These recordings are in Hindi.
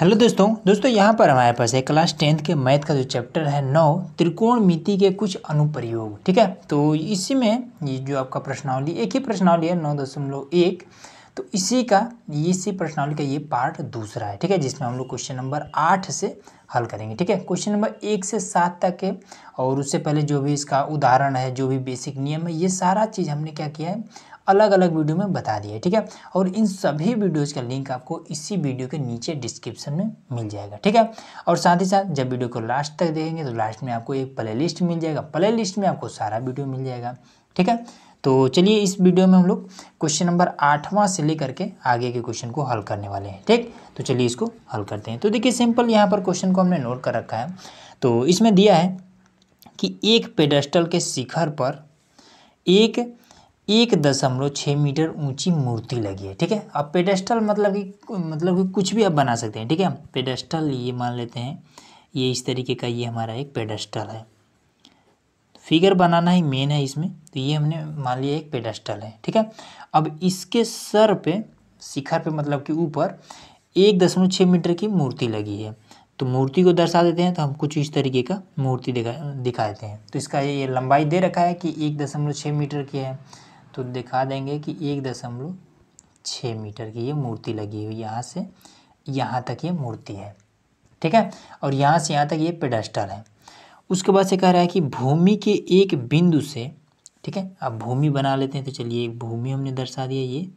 हेलो दोस्तों दोस्तों यहाँ पर हमारे पास है क्लास टेंथ के मैथ का जो चैप्टर है नौ त्रिकोण मिति के कुछ अनुप्रयोग ठीक है तो इसी में ये जो आपका प्रश्नावली एक ही प्रश्नावली है नौ दशमलव एक तो इसी का इसी प्रश्नावली का ये पार्ट दूसरा है ठीक है जिसमें हम लोग क्वेश्चन नंबर आठ से हल करेंगे ठीक है क्वेश्चन नंबर एक से सात तक है और उससे पहले जो भी इसका उदाहरण है जो भी बेसिक नियम है ये सारा चीज़ हमने क्या किया है अलग अलग वीडियो में बता दिया ठीक है और इन सभी वीडियोज़ का लिंक आपको इसी वीडियो के नीचे डिस्क्रिप्शन में मिल जाएगा ठीक है और साथ ही साथ जब वीडियो को लास्ट तक देखेंगे तो लास्ट में आपको एक प्ले लिस्ट मिल जाएगा प्ले लिस्ट में आपको सारा वीडियो मिल जाएगा ठीक है तो चलिए इस वीडियो में हम लोग क्वेश्चन नंबर आठवां से लेकर के आगे के क्वेश्चन को हल करने वाले हैं ठीक तो चलिए इसको हल करते हैं तो देखिए सिंपल यहाँ पर क्वेश्चन को हमने नोट कर रखा है तो इसमें दिया है कि एक पेडस्टल के शिखर पर एक एक दशमलव छः मीटर ऊंची मूर्ति लगी है ठीक है अब पेडेस्टल मतलब कि मतलब कि कुछ भी आप बना सकते हैं ठीक है पेडेस्टल ये मान लेते हैं ये इस तरीके का ये हमारा एक पेडेस्टल है फिगर बनाना ही मेन है इसमें तो ये हमने मान लिया एक पेडेस्टल है ठीक है अब इसके सर पे शिखर पे मतलब कि ऊपर एक दशमलव छः मीटर की मूर्ति लगी है तो मूर्ति को दर्शा देते हैं तो हम कुछ इस तरीके का मूर्ति दिखा दिखा देते हैं तो इसका ये लंबाई दे रखा है कि एक दशमलव छः मीटर की है तो दिखा देंगे कि एक दशमलव छः मीटर की ये मूर्ति लगी हुई यहाँ से यहाँ तक ये मूर्ति है ठीक है और यहाँ से यहाँ तक ये पेडस्टल है उसके बाद से कह रहा है कि भूमि के एक बिंदु से ठीक है अब भूमि बना लेते हैं तो चलिए एक भूमि हमने दर्शा दिया ये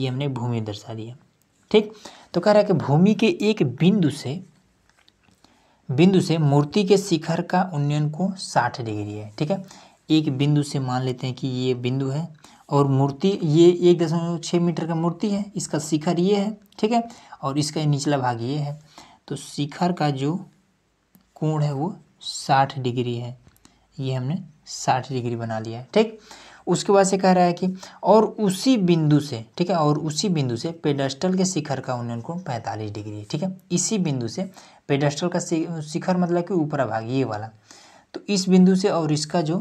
ये हमने भूमि दर्शा दिया ठीक तो कह रहा है कि भूमि के एक बिंदु से बिंदु से मूर्ति के शिखर का उन्नयन को साठ डिग्री है ठीक है एक बिंदु से मान लेते हैं कि ये बिंदु है और मूर्ति ये एक दशमलव छः मीटर का मूर्ति है इसका शिखर ये है ठीक है और इसका निचला भाग ये है तो शिखर का जो कोण है वो साठ डिग्री है ये हमने साठ डिग्री बना लिया है ठीक उसके बाद से कह रहा है कि और उसी बिंदु से ठीक है और उसी बिंदु से पेडस्टल के शिखर का उन्नयन कोण पैंतालीस डिग्री है ठीक है इसी बिंदु से पेडस्टल का शिखर मतलब कि ऊपरा भाग ये वाला तो इस बिंदु से और इसका जो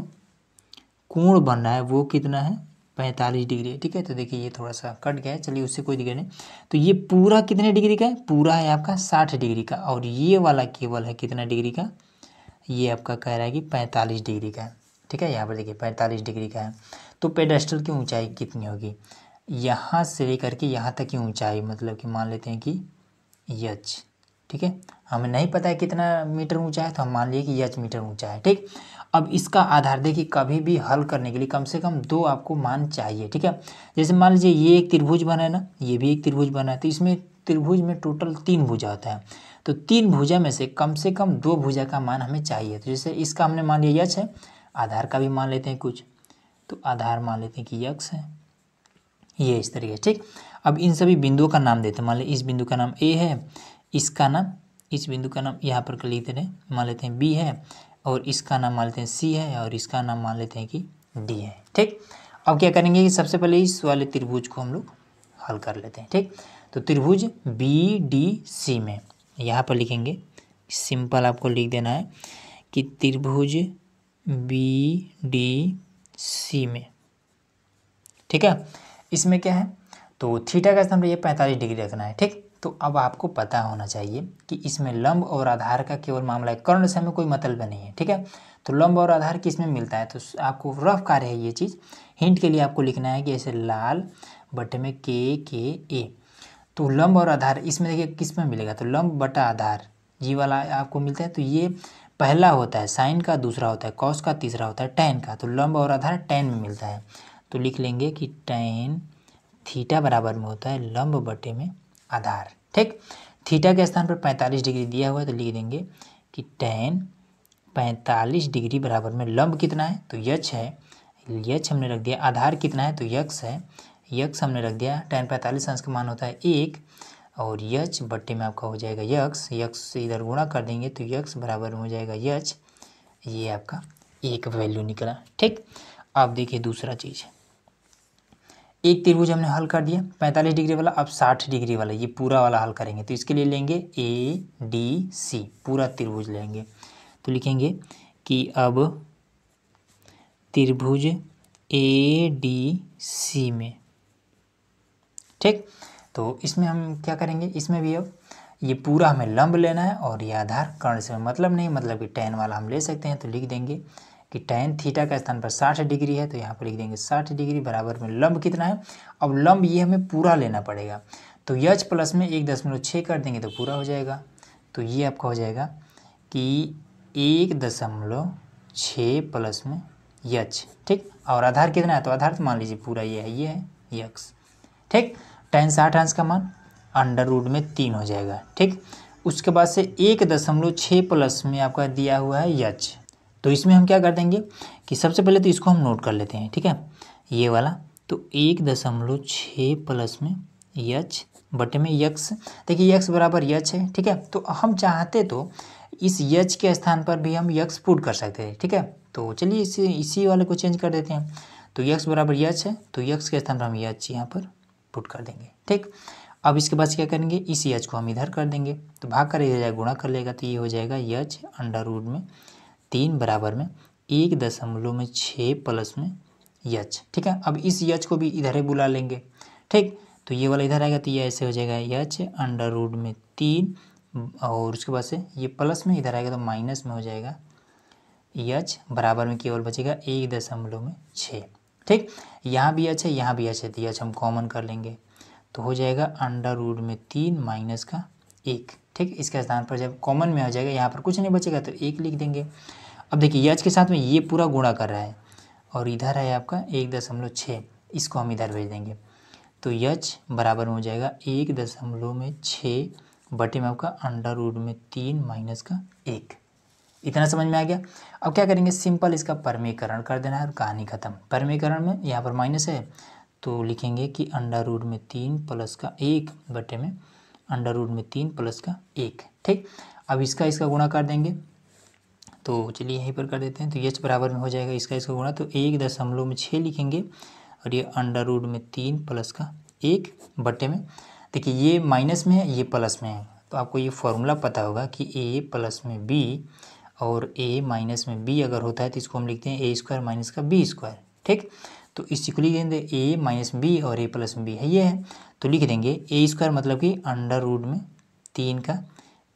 कोण बन रहा है वो कितना है पैंतालीस डिग्री ठीक है तो देखिए ये थोड़ा सा कट गया है चलिए उससे कोई दिक्कत नहीं तो ये पूरा कितने डिग्री का है पूरा है आपका साठ डिग्री का और ये वाला केवल है कितना डिग्री का ये आपका कह रहा है कि पैंतालीस डिग्री का है ठीक है यहाँ पर देखिए पैंतालीस डिग्री का है तो पेडेस्टल की ऊंचाई कितनी होगी यहाँ से लेकर के यहाँ तक की ऊंचाई मतलब कि मान लेते हैं कि यच ठीक है हमें नहीं पता है कितना मीटर ऊंचा है तो हम मान लिए कि यच मीटर ऊंचा है ठीक अब इसका आधार देखिए कभी भी हल करने के लिए कम से कम दो आपको मान चाहिए ठीक है जैसे मान लीजिए ये एक त्रिभुज बना है ना ये भी एक त्रिभुज बना है तो इसमें त्रिभुज में टोटल तीन भुजा होता है तो तीन भुजा में से कम से कम दो भुजा का मान हमें चाहिए तो जैसे इसका हमने मान लिया यक्ष है आधार का भी मान लेते हैं कुछ तो आधार मान लेते हैं कि यक्ष है ये इस तरीके ठीक अब इन सभी बिंदुओं का नाम देते हैं मान लीजिए इस बिंदु का नाम ए है इसका नाम इस बिंदु का नाम यहाँ पर लिख दे रहे हैं मान लेते हैं बी है और इसका नाम मान लेते हैं सी है और इसका नाम मान लेते हैं कि डी है ठीक अब क्या करेंगे कि सबसे पहले इस वाले त्रिभुज को हम लोग हल कर लेते हैं ठीक तो त्रिभुज बी डी सी में यहाँ पर लिखेंगे सिंपल आपको लिख देना है कि त्रिभुज बी डी सी में ठीक है इसमें क्या है तो थीटा का स्थान पर ये पैंतालीस डिग्री रखना है ठीक तो अब आपको पता होना चाहिए कि इसमें लंब और आधार का केवल मामला है कर्ण समय कोई मतलब नहीं है ठीक है तो लंब और आधार किस में मिलता है तो आपको रफ कार्य है ये चीज़ हिंट के लिए आपको लिखना है कि ऐसे लाल बटे में के के ए तो लंब और आधार इसमें देखिए किस में मिलेगा तो लंब बटा आधार जी वाला आपको मिलता है तो ये पहला होता है साइन का दूसरा होता है कॉस का तीसरा होता है टेन का तो लंब और आधार टेन में मिलता है तो लिख लेंगे कि टेन थीटा बराबर में होता है लंब बटे में आधार ठीक थीटा के स्थान पर पैंतालीस डिग्री दिया हुआ है तो लिख देंगे कि टेन पैंतालीस डिग्री बराबर में लंब कितना है तो यच है यच हमने रख दिया आधार कितना है तो यक्स है यक्स हमने रख दिया टेन पैंतालीस अंश का मान होता है एक और यच बट्टे में आपका हो जाएगा यक्स यक्स इधर गुणा कर देंगे तो यक्स बराबर हो जाएगा यच ये आपका एक वैल्यू निकला ठीक अब देखिए दूसरा चीज़ एक त्रिभुज हमने हल कर दिया पैंतालीस डिग्री वाला अब साठ डिग्री वाला ये पूरा वाला हल करेंगे तो इसके लिए लेंगे ए डी सी पूरा त्रिभुज लेंगे तो लिखेंगे कि अब त्रिभुज ए डी सी में ठीक तो इसमें हम क्या करेंगे इसमें भी अब ये पूरा हमें लंब लेना है और ये आधार कर्ण से मतलब नहीं मतलब कि टेन वाला हम ले सकते हैं तो लिख देंगे कि टेन थीटा का स्थान पर साठ डिग्री है तो यहाँ पर लिख देंगे साठ डिग्री बराबर में लंब कितना है अब लंब ये हमें पूरा लेना पड़ेगा तो यच प्लस में एक दशमलव छः कर देंगे तो पूरा हो जाएगा तो ये आपका हो जाएगा कि एक दशमलव छः प्लस में यच ठीक और आधार कितना है तो आधार तो मान लीजिए पूरा ये है ये है यक्स ठीक टेन साठ अंश का मान अंडर रूड में तीन हो जाएगा ठीक उसके बाद से एक दशमलव छः प्लस में आपका दिया हुआ है यच तो इसमें हम क्या कर देंगे कि सबसे पहले तो इसको हम नोट कर लेते हैं ठीक है ये वाला तो एक दशमलव छः प्लस में यच बटे में यक्स देखिए यक्स बराबर यच है ठीक है तो हम चाहते तो इस यच के स्थान पर भी हम यक्स पुट कर सकते हैं ठीक है तो चलिए इसी इसी वाले को चेंज कर देते हैं तो यक्स बराबर यच है तो यक्स के स्थान पर हम यच यहाँ पर पुट कर देंगे ठीक अब इसके बाद क्या करेंगे इस यच को हम इधर कर देंगे तो भाग कर इधर गुणा कर लेगा तो ये हो जाएगा यच अंडर रूट में तीन बराबर में एक दशमलव में छः प्लस में यच ठीक है अब इस यच को भी इधर ही बुला लेंगे ठीक तो ये वाला इधर आएगा तो ये ऐसे हो जाएगा यच अंडर रूट में तीन और उसके बाद से ये प्लस में इधर आएगा तो माइनस में हो जाएगा यच बराबर में केवल बचेगा एक दशमलव में छः ठीक यहाँ भी यच है यहाँ भी यच है तो यच हम कॉमन कर लेंगे तो हो जाएगा अंडर रूट में तीन माइनस का एक ठीक इसके स्थान पर जब कॉमन में आ जाएगा यहाँ पर कुछ नहीं बचेगा तो एक लिख देंगे अब देखिए यज के साथ में ये पूरा गुणा कर रहा है और इधर है आपका एक दशमलव छः इसको हम इधर भेज देंगे तो यज बराबर हो जाएगा एक दशमलव में छः बटे में आपका अंडर रूट में तीन माइनस का एक इतना समझ में आ गया अब क्या करेंगे सिंपल इसका परमीकरण कर देना है और कहानी खत्म परमीकरण में यहाँ पर माइनस है तो लिखेंगे कि अंडर रूट में तीन प्लस का एक बटे में अंडर रूट में तीन प्लस का एक ठीक अब इसका इसका गुणा कर देंगे तो चलिए यहीं पर कर देते हैं तो यच बराबर में हो जाएगा इसका इसका गुणा तो एक दशमलव में छः लिखेंगे और ये अंडर रूड में तीन प्लस का एक बट्टे में देखिए ये माइनस में है ये प्लस में है तो आपको ये फॉर्मूला पता होगा कि ए प्लस में बी और ए माइनस में बी अगर होता है तो इसको हम लिखते हैं ए स्क्वायर माइनस का बी स्क्वायर ठीक तो इस चीज़ को लिख देंगे ए माइनस बी और ए प्लस में बी है ये है तो लिख देंगे ए स्क्वायर मतलब कि अंडर रूड में तीन का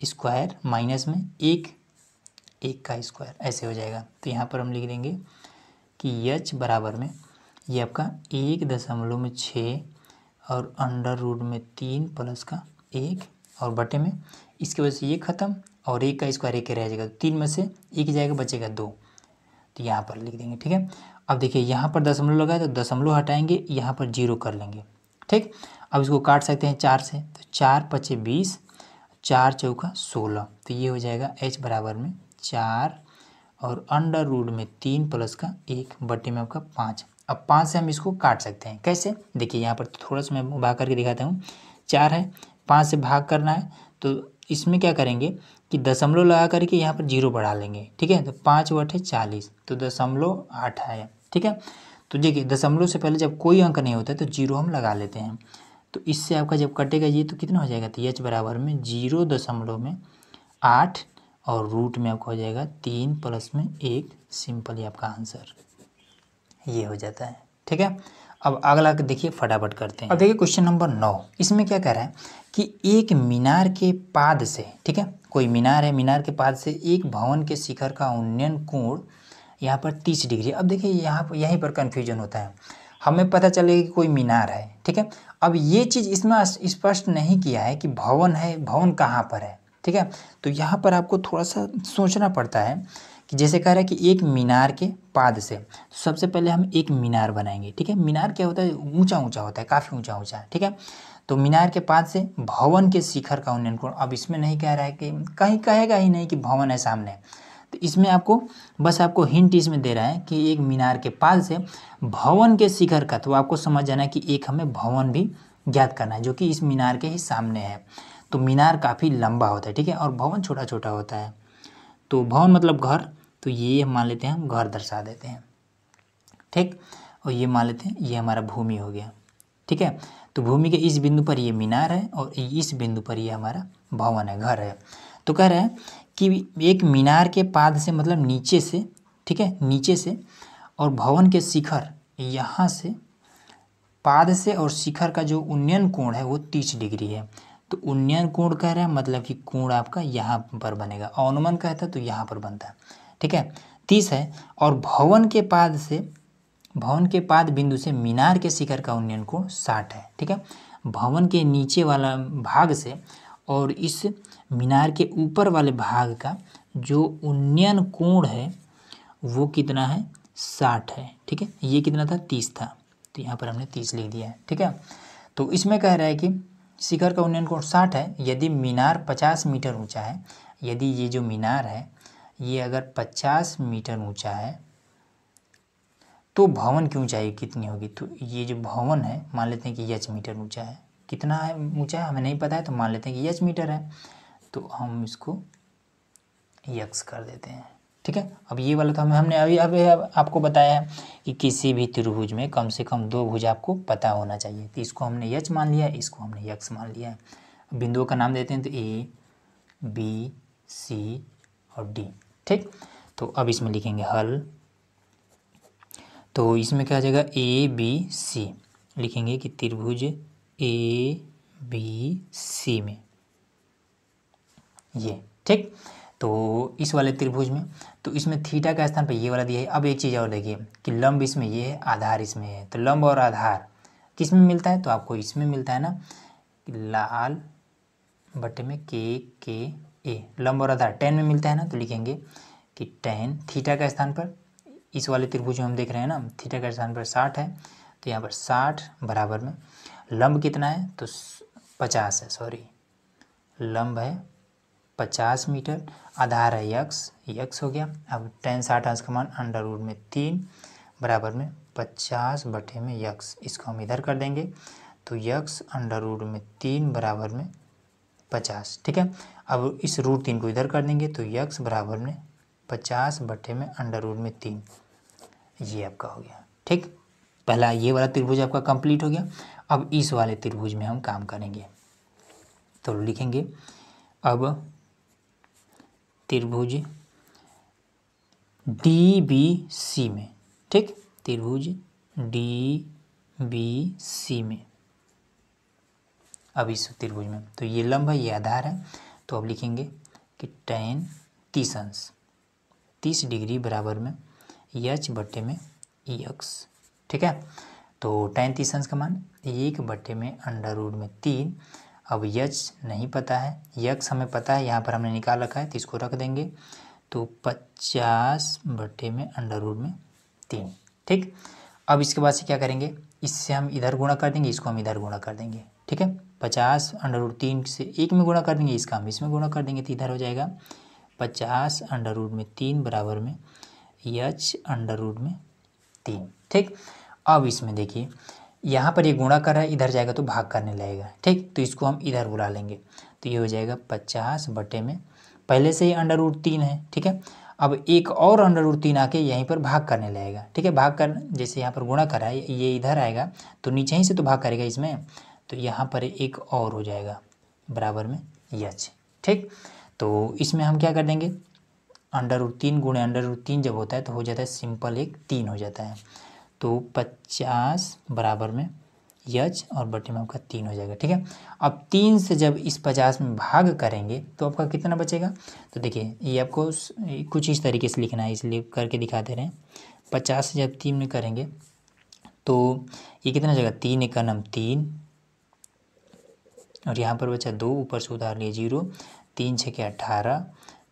स्क्वायर माइनस में एक एक का स्क्वायर ऐसे हो जाएगा तो यहाँ पर हम लिख देंगे कि यच बराबर में ये आपका एक दशमलव में छः और अंडर रूट में तीन प्लस का एक और बटे में इसकी वजह से ये ख़त्म और एक का स्क्वायर एक रह जाएगा तो तीन में से एक जाएगा बचेगा दो तो यहाँ पर लिख देंगे ठीक है अब देखिए यहाँ पर दशमलव लगा तो दशमलव हटाएंगे यहाँ पर जीरो कर लेंगे ठीक अब इसको काट सकते हैं चार से तो चार पचे बीस चार चौका सोलह तो ये हो जाएगा एच बराबर में चार और अंडर रूड में तीन प्लस का एक बटे में आपका पाँच अब पाँच से हम इसको काट सकते हैं कैसे देखिए यहाँ पर तो थोड़ा सा मैं भाग करके दिखाता हूँ चार है पाँच से भाग करना है तो इसमें क्या करेंगे कि दशमलव लगा करके यहाँ पर जीरो बढ़ा लेंगे ठीक है तो पाँच वट है चालीस तो दशमलव आठ आया ठीक है तो देखिए दशमलव से पहले जब कोई अंक नहीं होता है तो जीरो हम लगा लेते हैं तो इससे आपका जब कटेगा ये तो कितना हो जाएगा तो एच बराबर में जीरो दशमलव में आठ और रूट में आपका हो जाएगा तीन प्लस में एक सिंपल ही आपका आंसर ये हो जाता है ठीक है अब अगला देखिए फटाफट करते हैं अब देखिए क्वेश्चन नंबर नौ इसमें क्या कह रहा है कि एक मीनार के पाद से ठीक है कोई मीनार है मीनार के पाद से एक भवन के शिखर का उन्नयन कोण यहाँ पर तीस डिग्री अब देखिए यहाँ पर यहीं पर कन्फ्यूजन होता है हमें पता चलेगा कि कोई मीनार है ठीक है अब ये चीज़ इसमें स्पष्ट नहीं किया है कि भवन है भवन कहाँ पर है ठीक है तो यहाँ पर आपको थोड़ा सा सोचना पड़ता है कि जैसे कह रहा है कि एक मीनार के पाद से सबसे पहले हम एक मीनार बनाएंगे ठीक है मीनार क्या होता है ऊंचा ऊंचा होता है काफ़ी ऊंचा ऊंचा ठीक है तो मीनार के पाद से भवन के शिखर का उन्नयन कोण अब इसमें नहीं कह रहा है कि कहीं कहेगा ही नहीं कि भवन है सामने तो इसमें आपको बस आपको हिंट इसमें दे रहा है कि एक मीनार के पाद से भवन के शिखर का तो आपको समझ जाना कि एक हमें भवन भी ज्ञात करना है जो कि इस मीनार के ही सामने है तो मीनार काफ़ी लंबा होता है ठीक है और भवन छोटा छोटा होता है तो भवन मतलब घर तो ये मान लेते हैं हम घर दर्शा देते हैं ठीक और ये मान लेते हैं ये हमारा भूमि हो गया ठीक है तो भूमि के इस बिंदु पर ये मीनार है और इस बिंदु पर ये हमारा भवन है घर है तो कह रहे हैं कि एक मीनार के पाद से मतलब नीचे से ठीक है नीचे से और भवन के शिखर यहाँ से पाद से और शिखर का जो उन्नयन कोण है वो तीस डिग्री है तो उन्नयन कोण कह रहा है मतलब कि कोण आपका यहाँ पर बनेगा अनुमन कहता है तो यहाँ पर बनता है ठीक है तीस है और भवन के पाद से भवन के पाद बिंदु से मीनार के शिखर का उन्नयन कोण साठ है ठीक है भवन के नीचे वाला भाग से और इस मीनार के ऊपर वाले भाग का जो उन्नयन कोण है वो कितना है साठ है ठीक है ये कितना था तीस था तो यहाँ पर हमने तीस लिख दिया है ठीक है तो इसमें कह रहा है कि शिखर का उन्नयन कोण साठ है यदि मीनार पचास मीटर ऊंचा है यदि ये जो मीनार है ये अगर पचास मीटर ऊंचा है तो भवन क्यों चाहिए कितनी होगी तो ये जो भवन है मान लेते हैं कि यच मीटर ऊंचा है कितना है ऊंचा है हमें नहीं पता है तो मान लेते हैं कि यच मीटर है तो हम इसको यक्स कर देते हैं ठीक है अब ये वाला तो हमें हमने अभी अभी आपको बताया है कि किसी भी त्रिभुज में कम से कम दो भुज आपको पता होना चाहिए तो इसको हमने यच मान लिया इसको हमने यक्स मान लिया है बिंदुओं का नाम देते हैं तो ए बी सी और डी ठीक तो अब इसमें लिखेंगे हल तो इसमें क्या आ जाएगा ए बी सी लिखेंगे कि त्रिभुज ए बी सी में ये ठीक तो इस वाले त्रिभुज में तो इसमें थीटा का स्थान पर ये वाला दिया है अब एक चीज़ और देखिए कि लंब इसमें ये है आधार इसमें है तो लंब और आधार किस में मिलता है तो आपको इसमें मिलता है ना लाल बट्टे में के के ए लंब और आधार टेन में मिलता है ना तो लिखेंगे कि टेन थीटा का स्थान पर इस वाले त्रिभुज में हम देख रहे हैं ना थीटा का स्थान पर साठ है तो यहाँ पर साठ बराबर में लंब कितना है तो पचास है सॉरी लंब है पचास मीटर आधार है यक्स यक्स हो गया अब टेन साठ अंश का मान अंडर रूट में तीन बराबर में पचास बटे में यक्स इसको हम इधर कर देंगे तो यक्स अंडर रूट में तीन बराबर में पचास ठीक है अब इस रूट तीन को इधर कर देंगे तो यक्स बराबर में पचास बटे में अंडर रूट में तीन ये आपका हो गया ठीक पहला ये वाला त्रिभुज आपका कंप्लीट हो गया अब इस वाले त्रिभुज में हम काम करेंगे तो लिखेंगे अब त्रिभुज डी बी सी में ठीक त्रिभुज डी बी सी में अब इस त्रिभुज में तो ये लंब है ये आधार है तो अब लिखेंगे कि टेन तीस अंश तीस डिग्री बराबर में यच बट्टे में यक्स ठीक है तो टेन तीस अंश का मान एक बट्टे में अंडर रूड में तीन अब यज नहीं पता है यक्ष हमें पता है यहाँ पर हमने निकाल रखा है तो इसको रख देंगे तो पचास बटे में अंडर रूट में तीन ठीक अब इसके बाद से क्या करेंगे इससे हम इधर गुणा कर देंगे इसको हम इधर गुणा कर देंगे ठीक है पचास अंडर रूट तीन से एक में गुणा कर देंगे इसका हम इसमें गुणा कर देंगे तो इधर हो जाएगा पचास अंडर रूट में तीन बराबर में यच अंडर रूट में तीन ठीक अब इसमें देखिए यहाँ पर ये गुणा कर रहा है इधर जाएगा तो भाग करने लगेगा ठीक तो इसको हम इधर बुला लेंगे तो ये हो जाएगा पचास बटे में पहले से ही अंडर रूट तीन है ठीक है अब एक और अंडर रूट तीन आके यहीं पर भाग करने लगेगा ठीक है भाग कर जैसे यहाँ पर गुणा कर रहा है ये इधर आएगा तो नीचे ही से तो भाग करेगा इसमें तो यहाँ पर एक और हो जाएगा बराबर में यच ठीक तो इसमें हम क्या कर देंगे अंडर रूट तीन गुणे अंडर रूट तीन जब होता है तो हो जाता है सिंपल एक तीन हो जाता है तो पचास बराबर में यच और बटे में आपका तीन हो जाएगा ठीक है अब तीन से जब इस पचास में भाग करेंगे तो आपका कितना बचेगा तो देखिए ये आपको कुछ इस तरीके से लिखना है इसलिए करके दिखा दे रहे हैं पचास से जब तीन में करेंगे तो ये कितना हो जाएगा तीन एक नम तीन और यहाँ पर बचा दो ऊपर से उधार लिए जीरो तीन छः के अट्ठारह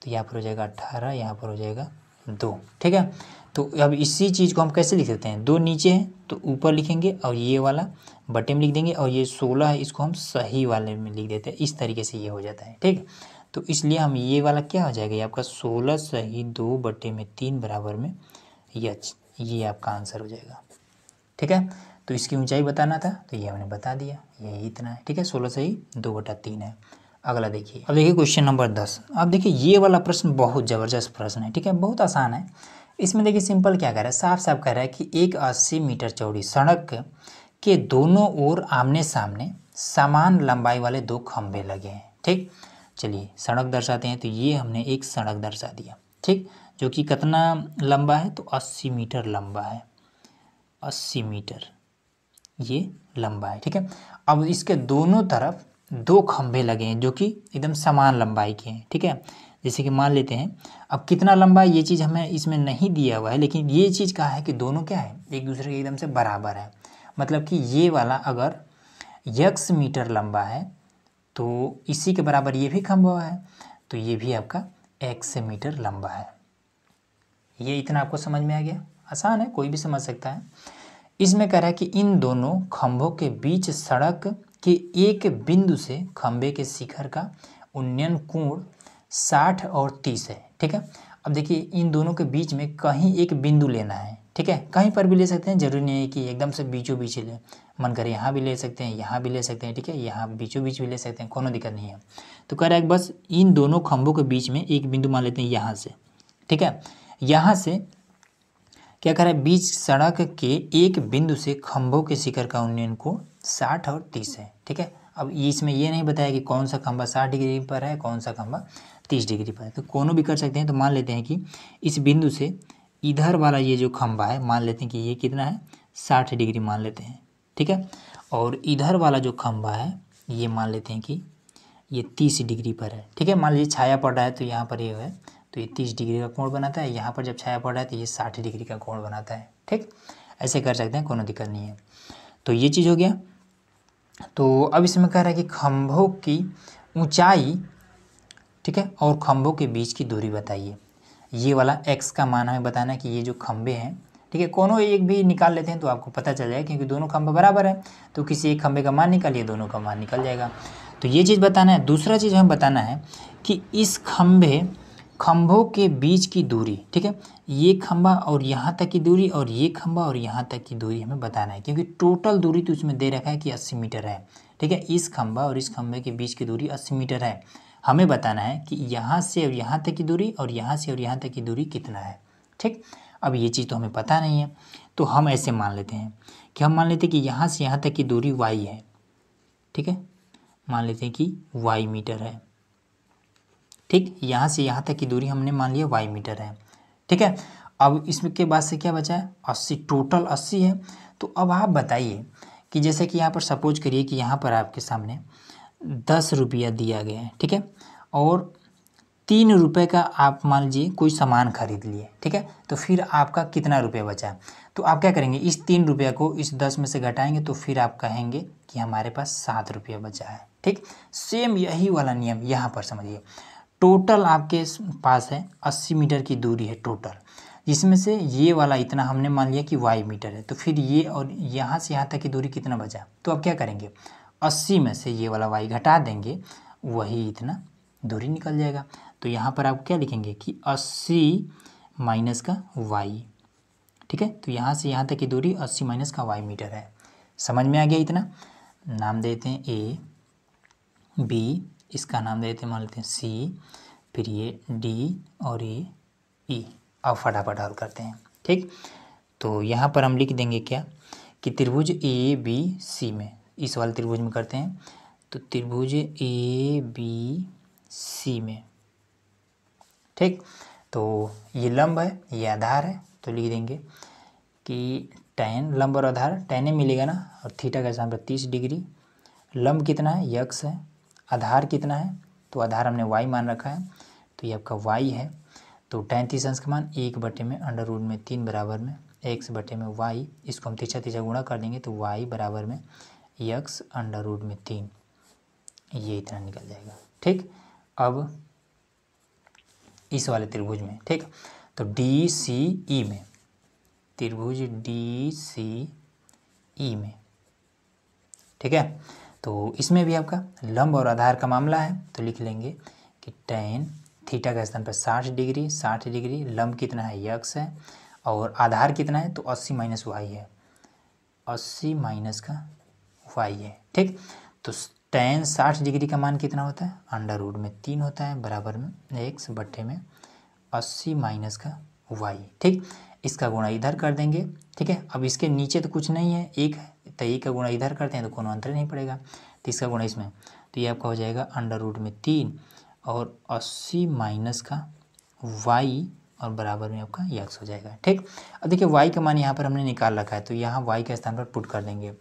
तो यहाँ पर हो जाएगा अट्ठारह यहाँ पर हो जाएगा दो ठीक है तो अब इसी चीज़ को हम कैसे लिख सकते हैं दो नीचे हैं तो ऊपर लिखेंगे और ये वाला बटे में लिख देंगे और ये सोलह है इसको हम सही वाले में लिख देते हैं इस तरीके से ये हो जाता है ठीक तो इसलिए हम ये वाला क्या हो जाएगा ये आपका सोलह सही दो बटे में तीन बराबर में यच ये आपका आंसर हो जाएगा ठीक है तो इसकी ऊंचाई बताना था तो ये हमने बता दिया यही इतना है ठीक है सोलह सही दो बटा तीन है अगला देखिए अब देखिए क्वेश्चन नंबर दस अब देखिए ये वाला प्रश्न बहुत ज़बरदस्त प्रश्न है ठीक है बहुत आसान है इसमें देखिए सिंपल क्या कह रहा है साफ साफ कह रहा है कि एक अस्सी मीटर चौड़ी सड़क के दोनों ओर आमने सामने समान लंबाई वाले दो खंभे लगे हैं ठीक चलिए सड़क दर्शाते हैं तो ये हमने एक सड़क दर्शा दिया ठीक जो कि कितना लंबा है तो अस्सी मीटर लंबा है अस्सी मीटर ये लंबा है ठीक है अब इसके दोनों तरफ दो खंभे लगे हैं जो कि एकदम समान लंबाई के हैं ठीक है जैसे कि मान लेते हैं अब कितना लंबा ये चीज़ हमें इसमें नहीं दिया हुआ है लेकिन ये चीज़ कहा है कि दोनों क्या है एक दूसरे के एकदम से बराबर है मतलब कि ये वाला अगर यक्स मीटर लंबा है तो इसी के बराबर ये भी खंभा है तो ये भी आपका एक्स मीटर लंबा है ये इतना आपको समझ में आ गया आसान है कोई भी समझ सकता है इसमें कह रहा है कि इन दोनों खंभों के बीच सड़क कि एक बिंदु से खम्भे के शिखर का उन्नयन कोण साठ और तीस है ठीक है अब देखिए इन दोनों के बीच में कहीं एक बिंदु लेना है ठीक है कहीं पर भी ले सकते हैं जरूरी नहीं है कि एकदम से बीचों बीच लें मन करे यहाँ भी ले सकते हैं यहाँ भी ले सकते हैं ठीक है यहाँ बीचों बीच भी ले सकते हैं कोनो दिक्कत नहीं है तो कह रहा है बस इन दोनों खम्भों के बीच में एक बिंदु मान लेते हैं यहाँ से ठीक है यहाँ से क्या कह रहा है बीच सड़क के एक बिंदु से खम्भों के शिखर का उन्नयन को साठ और तीस है ठीक है अब इसमें ये नहीं बताया कि कौन सा खंबा साठ डिग्री पर है कौन सा खंबा तीस डिग्री पर है तो कोनों भी कर सकते हैं तो मान लेते हैं कि इस बिंदु से इधर वाला ये जो खंबा है मान लेते हैं कि ये कितना है साठ डिग्री मान लेते हैं ठीक है और इधर वाला जो खंबा है ये मान लेते हैं कि ये तीस डिग्री पर है ठीक है मान लीजिए छाया पड़ रहा है तो यहाँ पर ये है तो ये तीस डिग्री का कोण बनाता है यहाँ पर जब छाया पड़ रहा है तो ये साठ डिग्री का कोण बनाता है ठीक ऐसे कर सकते हैं कोई दिक्कत नहीं है तो ये चीज़ हो गया तो अब इसमें कह रहा है कि खम्भों की ऊंचाई ठीक है और खम्भों के बीच की दूरी बताइए ये वाला एक्स का मान हमें बताना कि ये जो खम्भे हैं ठीक है कोनों एक भी निकाल लेते हैं तो आपको पता चल जाएगा क्योंकि दोनों खम्भे बराबर हैं तो किसी एक खम्भे का मान निकालिए दोनों का मान निकल जाएगा तो ये चीज़ बताना है दूसरा चीज़ हमें बताना है कि इस खम्भे खम्भों के बीच की दूरी ठीक है ये खम्भा और यहाँ तक की दूरी और ये खम्भा और यहाँ तक की दूरी हमें बताना है क्योंकि टोटल दूरी तो उसमें दे रखा है कि अस्सी मीटर है ठीक है इस खंभा और इस खम्भे के बीच की दूरी अस्सी मीटर है हमें बताना है कि यहाँ से और यहाँ तक की दूरी और यहाँ से और यहाँ तक की दूरी कितना है ठीक अब ये चीज़ तो हमें पता नहीं है तो हम ऐसे मान लेते हैं कि हम मान लेते हैं कि यहाँ से यहाँ तक की दूरी वाई है ठीक है मान लेते हैं कि वाई मीटर है ठीक यहाँ से यहाँ तक की दूरी हमने मान लिया वाई मीटर है ठीक है अब इसके बाद से क्या बचा है अस्सी टोटल अस्सी है तो अब आप बताइए कि जैसे कि यहाँ पर सपोज करिए कि यहाँ पर आपके सामने दस रुपया दिया गया है ठीक है और तीन रुपये का आप मान लीजिए कोई सामान खरीद लिए ठीक है तो फिर आपका कितना रुपया बचा है तो आप क्या करेंगे इस तीन रुपया को इस दस में से घटाएंगे तो फिर आप कहेंगे कि हमारे पास सात रुपया बचा है ठीक सेम यही वाला नियम यहाँ पर समझिए टोटल आपके पास है अस्सी मीटर की दूरी है टोटल जिसमें से ये वाला इतना हमने मान लिया कि वाई मीटर है तो फिर ये और यहाँ से यहाँ तक की दूरी कितना बचा तो अब क्या करेंगे अस्सी में से ये वाला वाई घटा देंगे वही इतना दूरी निकल जाएगा तो यहाँ पर आप क्या लिखेंगे कि अस्सी माइनस का वाई ठीक है तो यहाँ से यहाँ तक की दूरी अस्सी माइनस का वाई मीटर है समझ में आ गया इतना नाम देते हैं ए बी इसका नाम दे देते मान लेते हैं सी फिर ये डी और ये ई e। अब फटाफट हल करते हैं ठीक तो यहाँ पर हम लिख देंगे क्या कि त्रिभुज ए बी सी में इस वाले त्रिभुज में करते हैं तो त्रिभुज ए बी सी में ठीक तो ये लंब है ये आधार है तो लिख देंगे कि टेन लंब और आधार टेन मिलेगा ना और थीटा का यहाँ पर तीस डिग्री लंब कितना है यक्स है आधार कितना है तो आधार हमने वाई मान रखा है तो ये आपका वाई है तो टैन तीसरा अंश का मान एक बटे में अंडर रूट में तीन बराबर में एक्स बटे में वाई इसको हम तीछा तीछा गुणा कर देंगे तो वाई बराबर में यक्स अंडर रूट में तीन ये इतना निकल जाएगा ठीक अब इस वाले त्रिभुज में ठीक तो डी सी ई में त्रिभुज डी सी ई में ठीक है तो इसमें भी आपका लंब और आधार का मामला है तो लिख लेंगे कि टेन थीटा का स्थान पर साठ डिग्री साठ डिग्री लंब कितना है यक्स है और आधार कितना है तो अस्सी माइनस वाई है अस्सी माइनस का वाई है ठीक तो टेन साठ डिग्री का मान कितना होता है अंडर रूड में तीन होता है बराबर में एक्स बट्टे में अस्सी माइनस का वाई ठीक इसका गुणा इधर कर देंगे ठीक है अब इसके नीचे तो कुछ नहीं है एक है तई का गुणा इधर करते हैं तो कोनो अंतर नहीं पड़ेगा तो इसका गुणा इसमें तो ये आपका हो जाएगा अंडर रूट में तीन और अस्सी माइनस का वाई और बराबर में आपका यक्स हो जाएगा ठीक अब देखिए वाई का मान यहाँ पर हमने निकाल रखा है तो यहाँ वाई के स्थान पर पुट कर देंगे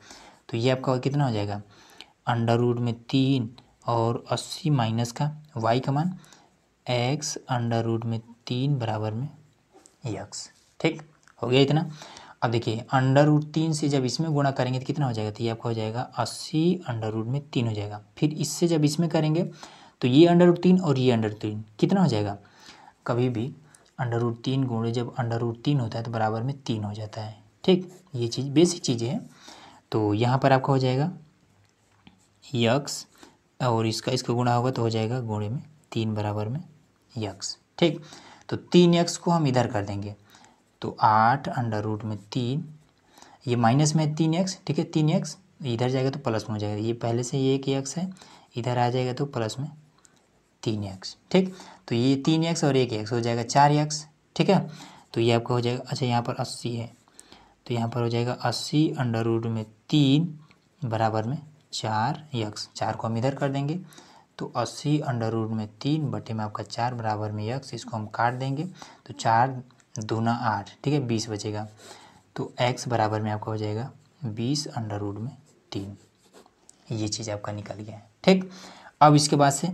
तो ये आपका कितना हो जाएगा अंडर रूट में तीन और अस्सी माइनस का वाई का मान एक्स अंडर रूट में तीन बराबर में यक्स ठीक हो गया इतना अब देखिए अंडर रूट तीन से जब इसमें गुणा करेंगे तो कितना हो जाएगा तो ये आपका हो जाएगा अस्सी अंडर रूट में तीन हो जाएगा फिर इससे जब इसमें करेंगे तो ये अंडर रूट तीन और ये अंडर रूट तीन कितना हो जाएगा कभी भी अंडर रूट तीन गुण जब अंडर रूट तीन होता है तो बराबर में तीन हो जाता है ठीक ये चीज़ बेसिक चीज़ें हैं तो यहाँ पर आपका हो जाएगा यक्स और इसका इसका गुणा होगा तो हो जाएगा गुणे में तीन बराबर में यक्स ठीक तो तीन यक्स को हम इधर कर देंगे तो आठ अंडर रूट में तीन ये माइनस में तीन एक्स ठीक है तीन एक्स इधर जाएगा तो प्लस में हो जाएगा ये पहले से ये एक एक्स है इधर आ जाएगा तो प्लस में तीन एक्स ठीक तो ये तीन एक्स और एक एक्स हो जाएगा चार एक्स ठीक है तो ये आपका हो जाएगा अच्छा यहाँ पर अस्सी है तो यहाँ पर हो जाएगा अस्सी अंडर रूट में तीन बराबर में चार यक्स चार को हम इधर कर देंगे तो अस्सी अंडर रूट में तीन बटे में आपका चार बराबर में यक्स इसको हम काट देंगे तो चार दूना आठ ठीक है बीस बचेगा तो एक्स बराबर में आपका हो जाएगा बीस अंडर रूट में तीन ये चीज़ आपका निकल गया है ठीक अब इसके बाद से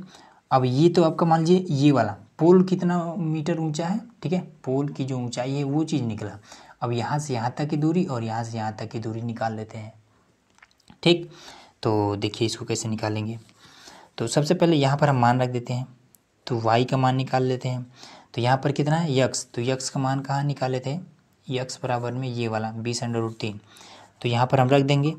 अब ये तो आपका मान लीजिए ये वाला पोल कितना मीटर ऊंचा है ठीक है पोल की जो ऊंचाई है वो चीज़ निकला अब यहाँ से यहाँ तक की दूरी और यहाँ से यहाँ तक की दूरी निकाल लेते हैं ठीक तो देखिए इसको कैसे निकालेंगे तो सबसे पहले यहाँ पर हम मान रख देते हैं तो वाई का मान निकाल लेते हैं तो यहाँ पर कितना है यक्स तो यक्स का मान कहाँ निकाले थे यक्स बराबर में ये वाला बीस अंडर रूट तीन तो यहाँ पर हम रख देंगे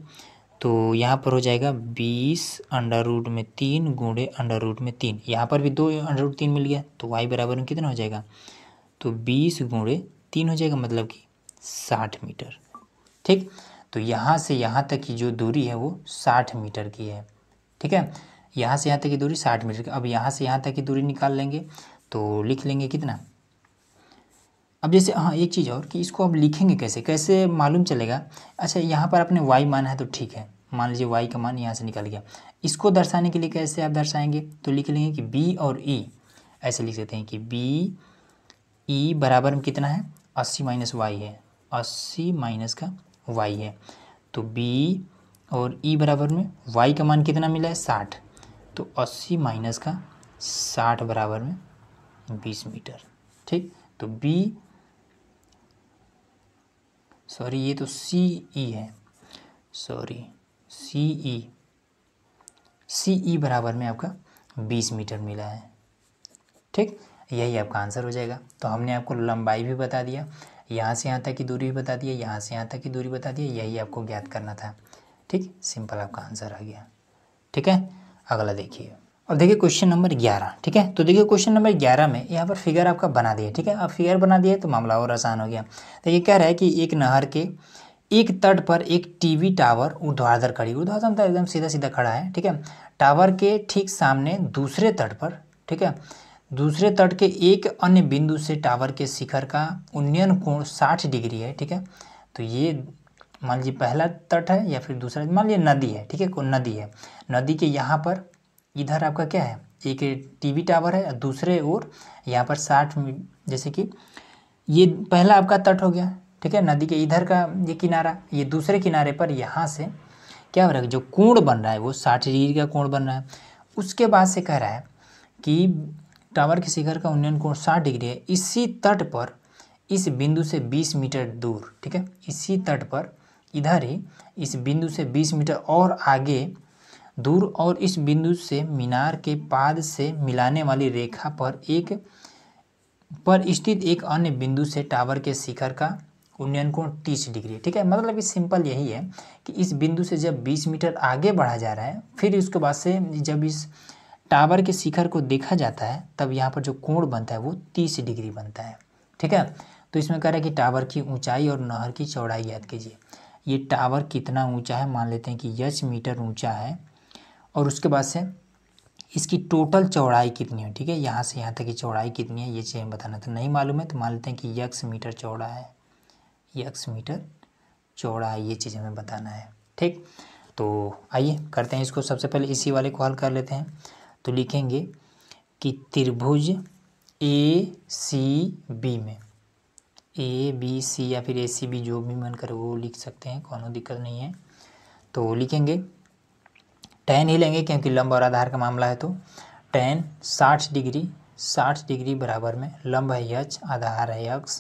तो यहाँ पर हो जाएगा बीस अंडर रूट में तीन गुणे अंडर रूट में तीन यहाँ पर भी दो अंडर रूट तीन मिल गया तो वाई बराबर में कितना हो जाएगा तो बीस गुणे तीन हो जाएगा मतलब कि साठ मीटर ठीक तो यहाँ से यहाँ तक की जो दूरी है वो साठ मीटर की है ठीक है यहाँ से यहाँ तक की दूरी साठ मीटर की अब यहाँ से यहाँ तक की दूरी निकाल लेंगे तो लिख लेंगे कितना अब जैसे हाँ एक चीज़ और कि इसको आप लिखेंगे कैसे कैसे मालूम चलेगा अच्छा यहाँ पर आपने वाई माना है तो ठीक है मान लीजिए वाई का मान यहाँ से निकल गया इसको दर्शाने के लिए कैसे आप दर्शाएंगे तो लिख लेंगे कि बी और ई e, ऐसे लिख सकते हैं कि बी ई e बराबर में कितना है अस्सी माइनस वाई है अस्सी माइनस का वाई है तो बी और ई e बराबर में वाई का मान कितना मिला है साठ तो अस्सी माइनस का साठ बराबर में बीस मीटर ठीक तो बी सॉरी ये तो सी ई e है सॉरी सी ई सी ई बराबर में आपका बीस मीटर मिला है ठीक यही आपका आंसर हो जाएगा तो हमने आपको लंबाई भी बता दिया यहाँ से यहाँ तक की दूरी भी बता दिया यहाँ से यहाँ तक की दूरी बता दिया यही आपको ज्ञात करना था ठीक सिंपल आपका आंसर आ गया ठीक है अगला देखिए अब देखिए क्वेश्चन नंबर ग्यारह ठीक है तो देखिए क्वेश्चन नंबर ग्यारह में यहाँ पर फिगर आपका बना दिया ठीक है अब फिगर बना दिया तो मामला और आसान हो गया तो ये कह रहा है कि एक नहर के एक तट पर एक टीवी टावर ऊर्ध्वाधर खड़ी ऊर्ध्वाधर मतलब एकदम सीधा सीधा खड़ा है ठीक है टावर के ठीक सामने दूसरे तट पर ठीक है दूसरे तट के एक अन्य बिंदु से टावर के शिखर का उन्नयन कोण साठ डिग्री है ठीक है तो ये मान लीजिए पहला तट है या फिर दूसरा मान लीजिए नदी है ठीक है नदी है नदी के यहाँ पर इधर आपका क्या है एक टीवी टावर है दूसरे ओर यहाँ पर साठ जैसे कि ये पहला आपका तट हो गया ठीक है नदी के इधर का ये किनारा ये दूसरे किनारे पर यहाँ से क्या हो रहा है जो कोण बन रहा है वो साठ डिग्री का कोण बन रहा है उसके बाद से कह रहा है कि टावर के शिखर का उन्नयन कोण साठ डिग्री है इसी तट पर इस बिंदु से बीस मीटर दूर ठीक है इसी तट पर इधर ही इस बिंदु से बीस मीटर और आगे दूर और इस बिंदु से मीनार के पाद से मिलाने वाली रेखा पर एक पर स्थित एक अन्य बिंदु से टावर के शिखर का उन्नयन कोण तीस डिग्री ठीक है मतलब ये सिंपल यही है कि इस बिंदु से जब बीस मीटर आगे बढ़ा जा रहा है फिर उसके बाद से जब इस टावर के शिखर को देखा जाता है तब यहाँ पर जो कोण बनता है वो तीस डिग्री बनता है ठीक है तो इसमें कह रहा है कि टावर की ऊंचाई और नहर की चौड़ाई याद कीजिए ये टावर कितना ऊंचा है मान लेते हैं कि यच मीटर ऊंचा है और उसके बाद से इसकी टोटल चौड़ाई कितनी है ठीक है यहाँ से यहाँ तक की चौड़ाई कितनी है ये चीज़ हमें बताना था तो नहीं मालूम है तो मान लेते हैं कि यक्स मीटर चौड़ा है यक्स मीटर चौड़ा है ये चीज़ हमें बताना है ठीक तो आइए करते हैं इसको सबसे पहले इसी वाले को हल कर लेते हैं तो लिखेंगे कि त्रिभुज ए सी बी में ए बी सी या फिर ए सी बी जो भी मन करे वो लिख सकते हैं कौन दिक्कत नहीं है तो लिखेंगे टेन ही लेंगे क्योंकि लंब और आधार का मामला है तो टेन साठ डिग्री साठ डिग्री बराबर में लंब है यच आधार है यक्स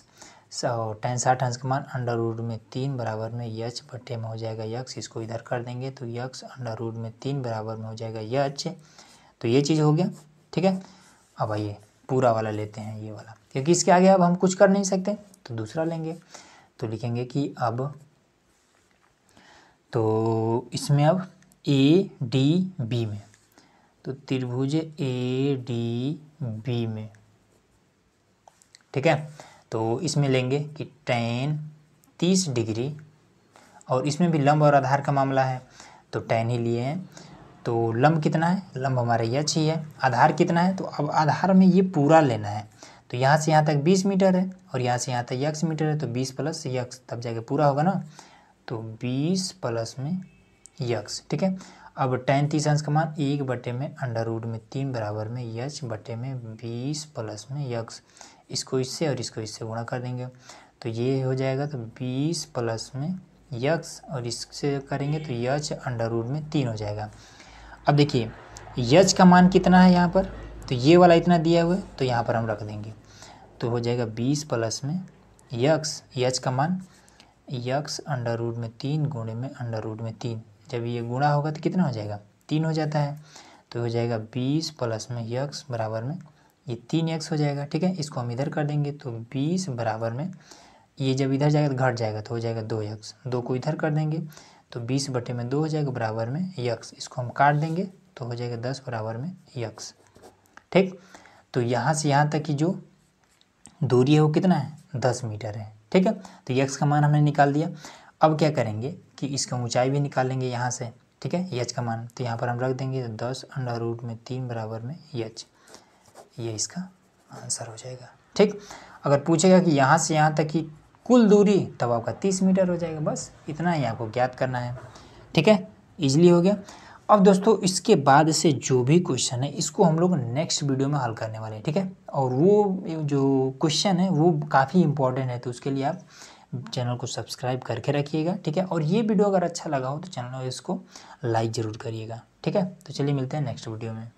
सो टेन साठ अंश का मान अंडर रूड में तीन बराबर में यच बट्टे में हो जाएगा यक्स इसको इधर कर देंगे तो यक्स अंडर रूड में तीन बराबर में हो जाएगा यच तो ये चीज़ हो गया ठीक है अब आइए पूरा वाला लेते हैं ये वाला क्योंकि इसके आगे अब हम कुछ कर नहीं सकते तो दूसरा लेंगे तो लिखेंगे कि अब तो इसमें अब ए डी बी में तो त्रिभुज ए डी बी में ठीक है तो इसमें लेंगे कि टेन तीस डिग्री और इसमें भी लंब और आधार का मामला है तो टेन ही लिए हैं तो लंब कितना है लंब हमारा ये अच्छी है आधार कितना है तो अब आधार में ये पूरा लेना है तो यहाँ से यहाँ तक बीस मीटर है और यहाँ से यहाँ तक यक्स मीटर है तो बीस प्लस यक्स तब जाके पूरा होगा ना तो बीस प्लस में यक्स ठीक है अब टेन तीस अंश का मान एक बटे में अंडर रूट में तीन बराबर में यच बटे में बीस प्लस में यक्स इसको इससे और इसको इससे गुणा कर देंगे तो ये हो जाएगा तो बीस प्लस में यक्स और इससे करेंगे तो यच अंडर रूट में तीन हो जाएगा अब देखिए यच का मान कितना है यहाँ पर तो ये वाला इतना दिया हुआ है तो यहाँ पर हम रख देंगे तो हो जाएगा बीस प्लस में यक्स यच का मान यक्स अंडर रूट में तीन गुणे में अंडर रूट में तीन जब ये गुणा होगा तो कितना हो जाएगा तीन हो जाता है तो हो जाएगा बीस प्लस में यक्स बराबर में ये तीन यक्स हो जाएगा ठीक है इसको हम इधर कर देंगे तो बीस बराबर में ये जब इधर जाएगा तो घट जाएगा तो हो जाएगा दो यक्स दो को इधर कर देंगे तो बीस बटे में दो हो जाएगा बराबर में यक्स इसको हम काट देंगे तो हो जाएगा दस बराबर में यक्स ठीक तो यहाँ से यहाँ तक की जो दूरी है वो कितना है दस मीटर है ठीक है तो यक्स का मान हमने निकाल दिया अब क्या करेंगे कि इसका ऊंचाई भी निकालेंगे यहाँ से ठीक है यच का मान तो यहाँ पर हम रख देंगे तो दस अंडर रूट में तीन बराबर में यच ये इसका आंसर हो जाएगा ठीक अगर पूछेगा कि यहाँ से यहाँ तक की कुल दूरी तब आपका तीस मीटर हो जाएगा बस इतना ही आपको ज्ञात करना है ठीक है ईजिली हो गया अब दोस्तों इसके बाद से जो भी क्वेश्चन है इसको हम लोग नेक्स्ट वीडियो में हल करने वाले हैं ठीक है और वो जो क्वेश्चन है वो काफ़ी इंपॉर्टेंट है तो उसके लिए आप चैनल को सब्सक्राइब करके रखिएगा ठीक है और ये वीडियो अगर अच्छा लगा हो तो चैनल इसको लाइक ज़रूर करिएगा ठीक है तो चलिए मिलते हैं नेक्स्ट वीडियो में